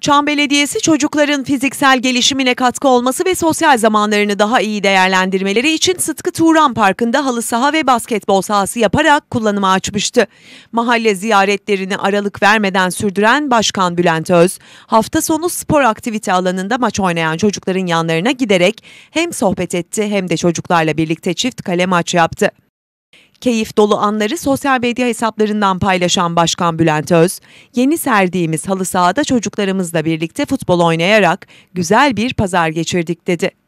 Çam Belediyesi çocukların fiziksel gelişimine katkı olması ve sosyal zamanlarını daha iyi değerlendirmeleri için Sıtkı Turan Parkı'nda halı saha ve basketbol sahası yaparak kullanıma açmıştı. Mahalle ziyaretlerini aralık vermeden sürdüren Başkan Bülent Öz, hafta sonu spor aktivite alanında maç oynayan çocukların yanlarına giderek hem sohbet etti hem de çocuklarla birlikte çift kale maç yaptı. Keyif dolu anları sosyal medya hesaplarından paylaşan Başkan Bülent Öz, yeni serdiğimiz halı sahada çocuklarımızla birlikte futbol oynayarak güzel bir pazar geçirdik dedi.